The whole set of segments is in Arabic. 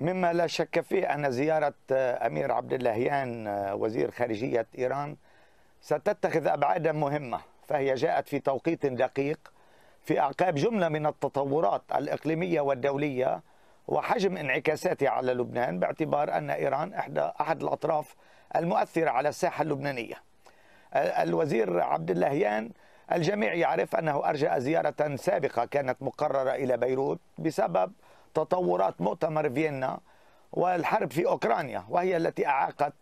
مما لا شك فيه أن زيارة آه، أمير عبد اللهيان آه، وزير خارجية إيران ستتخذ أبعادا مهمة فهي جاءت في توقيت دقيق في أعقاب جملة من التطورات الإقليمية والدولية وحجم انعكاساتها على لبنان باعتبار أن إيران إحدى أحد الأطراف المؤثرة على الساحة اللبنانية الوزير عبد اللهيان الجميع يعرف أنه أرجأ زيارة سابقة كانت مقررة إلى بيروت بسبب تطورات مؤتمر فيينا والحرب في أوكرانيا وهي التي أعاقت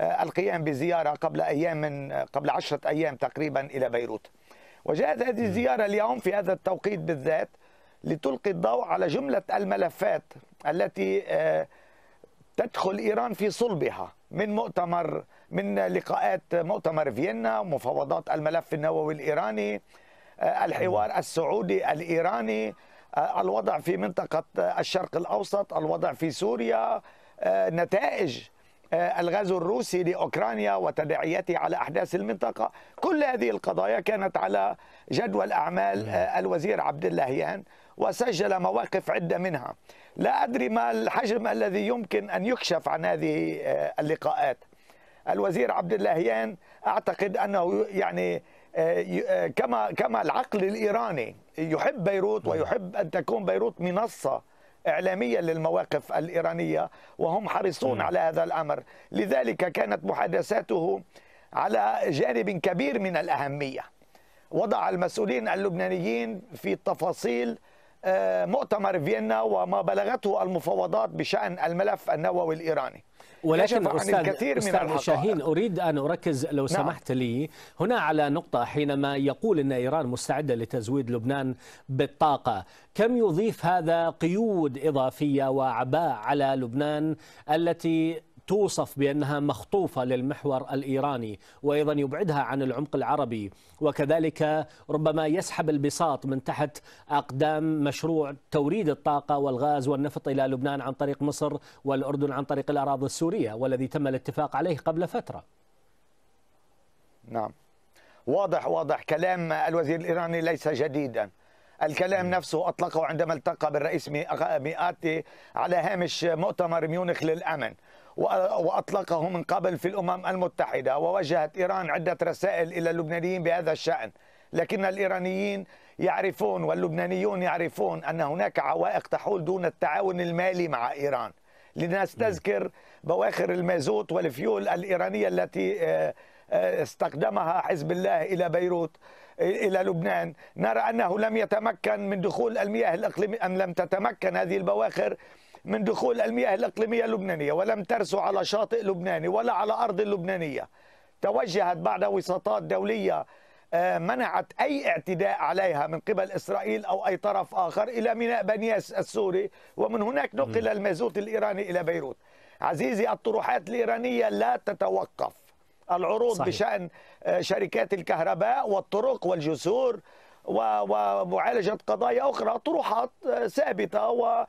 آه، القيام بزيارة قبل أيام من آه، قبل عشرة أيام تقريبا إلى بيروت وجاءت هذه الزيارة اليوم في هذا التوقيت بالذات لتلقي الضوء على جملة الملفات التي آه، تدخل إيران في صلبها من مؤتمر من لقاءات مؤتمر فيينا مفاوضات الملف النووي الإيراني الحوار السعودي الإيراني آه، الوضع في منطقة آه، الشرق الأوسط الوضع في سوريا آه، نتائج الغزو الروسي لأوكرانيا وتداعياته على أحداث المنطقة كل هذه القضايا كانت على جدول أعمال نعم. الوزير عبد اللهيان وسجل مواقف عدة منها لا أدري ما الحجم الذي يمكن أن يكشف عن هذه اللقاءات الوزير عبد اللهيان أعتقد أنه يعني آه، آه، كما كما العقل الايراني يحب بيروت ويحب ان تكون بيروت منصه إعلامية للمواقف الإيرانية وهم حريصون على هذا الأمر لذلك كانت محادثاته على جانب كبير من الأهمية وضع المسؤولين اللبنانيين في تفاصيل آه، مؤتمر فيينا وما بلغته المفاوضات بشأن الملف النووي الإيراني ولكن أستاذ, الكثير أستاذ من شاهين أريد أن أركز لو نعم. سمحت لي هنا على نقطة حينما يقول أن إيران مستعدة لتزويد لبنان بالطاقة كم يضيف هذا قيود إضافية وعباء على لبنان التي توصف بأنها مخطوفة للمحور الإيراني وأيضا يبعدها عن العمق العربي وكذلك ربما يسحب البساط من تحت أقدام مشروع توريد الطاقة والغاز والنفط إلى لبنان عن طريق مصر والأردن عن طريق الأراضي السورية والذي تم الاتفاق عليه قبل فترة نعم واضح واضح كلام الوزير الإيراني ليس جديداً الكلام نفسه أطلقه عندما التقى بالرئيس مئاتي على هامش مؤتمر ميونخ للأمن وأطلقه من قبل في الأمم المتحدة ووجهت إيران عدة رسائل إلى اللبنانيين بهذا الشأن لكن الإيرانيين يعرفون واللبنانيون يعرفون أن هناك عوائق تحول دون التعاون المالي مع إيران لنستذكر بواخر المازوت والفيول الإيرانية التي آه، آه، استخدمها حزب الله إلى بيروت آه، إلى لبنان نرى أنه لم يتمكن من دخول المياه الإقليمية أم لم تتمكن هذه البواخر من دخول المياه الإقليمية اللبنانية ولم ترسو على شاطئ لبناني ولا على أرض لبنانية توجهت بعد وساطات دولية آه، منعت أي اعتداء عليها من قبل إسرائيل أو أي طرف آخر إلى ميناء بنياس السوري ومن هناك نقل المازوت الإيراني إلى بيروت عزيزي الطروحات الإيرانية لا تتوقف العروض صحيح. بشأن آه، شركات الكهرباء والطرق والجسور ومعالجة قضايا أخرى طروحات آه، ثابتة و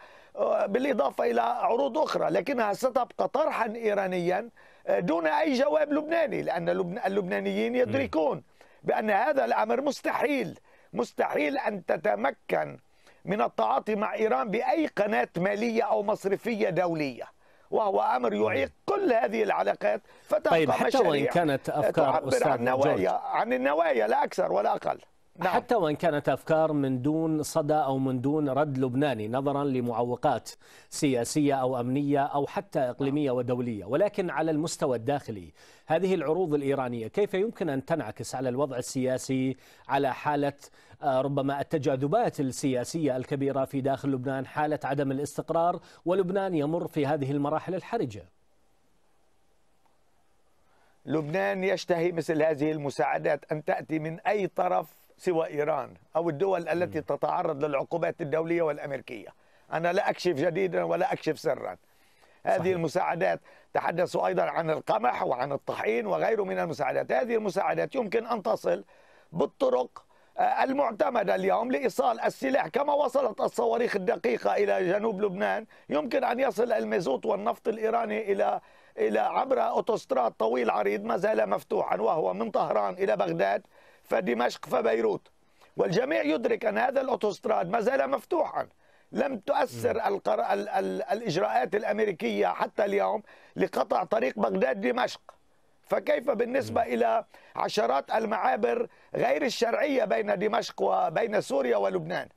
بالإضافة إلى عروض أخرى لكنها ستبقى طرحا إيرانيا آه، دون أي جواب لبناني لأن اللبنانيين يدركون بأن هذا الأمر مستحيل مستحيل أن تتمكن من التعاطي مع إيران بأي قناة مالية أو مصرفية دولية وهو امر يعيق كل هذه العلاقات فتبقى طيب حتى وان كانت افكار تعبر أستاذ عن النوايا عن النوايا لا اكثر ولا اقل نعم. حتى وان كانت افكار من دون صدى او من دون رد لبناني نظرا لمعوقات سياسيه او امنيه او حتى اقليميه نعم. ودوليه، ولكن على المستوى الداخلي هذه العروض الايرانيه كيف يمكن ان تنعكس على الوضع السياسي على حاله آه، ربما التجاذبات السياسيه الكبيره في داخل لبنان، حاله عدم الاستقرار ولبنان يمر في هذه المراحل الحرجه. لبنان يشتهي مثل هذه المساعدات ان تاتي من اي طرف سوى إيران أو الدول التي تتعرض للعقوبات الدولية والأمريكية أنا لا أكشف جديدا ولا أكشف سرا هذه صحيح. المساعدات تحدثوا أيضا عن القمح وعن الطحين وغيره من المساعدات هذه المساعدات يمكن أن تصل بالطرق آه، المعتمدة اليوم لإيصال السلاح كما وصلت الصواريخ الدقيقة إلى جنوب لبنان يمكن أن يصل المازوت والنفط الإيراني إلى إلى عبر أوتوستراد طويل عريض ما زال مفتوحا وهو من طهران إلى بغداد فدمشق فبيروت والجميع يدرك أن هذا الأوتوستراد ما زال مفتوحا لم تؤثر القر... ال... ال... الإجراءات الأمريكية حتى اليوم لقطع طريق بغداد دمشق فكيف بالنسبة إلى عشرات المعابر غير الشرعية بين دمشق وبين سوريا ولبنان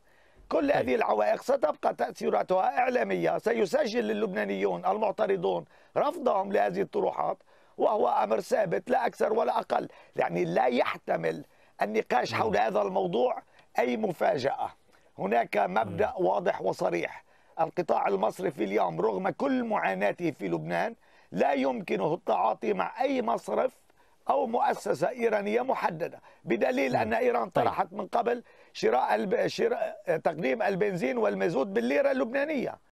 كل طيب. هذه العوائق ستبقى تأثيراتها إعلامية سيسجل اللبنانيون المعترضون رفضهم لهذه الطروحات وهو أمر ثابت لا أكثر ولا أقل يعني لا يحتمل النقاش حول نعم. هذا الموضوع أي مفاجأة هناك مبدأ نعم. واضح وصريح القطاع المصري في اليوم رغم كل معاناته في لبنان لا يمكنه التعاطي مع أي مصرف أو مؤسسة إيرانية محددة بدليل نعم. أن إيران طيب. طرحت من قبل شراء, الب... شراء تقديم البنزين والمازوت بالليرة اللبنانية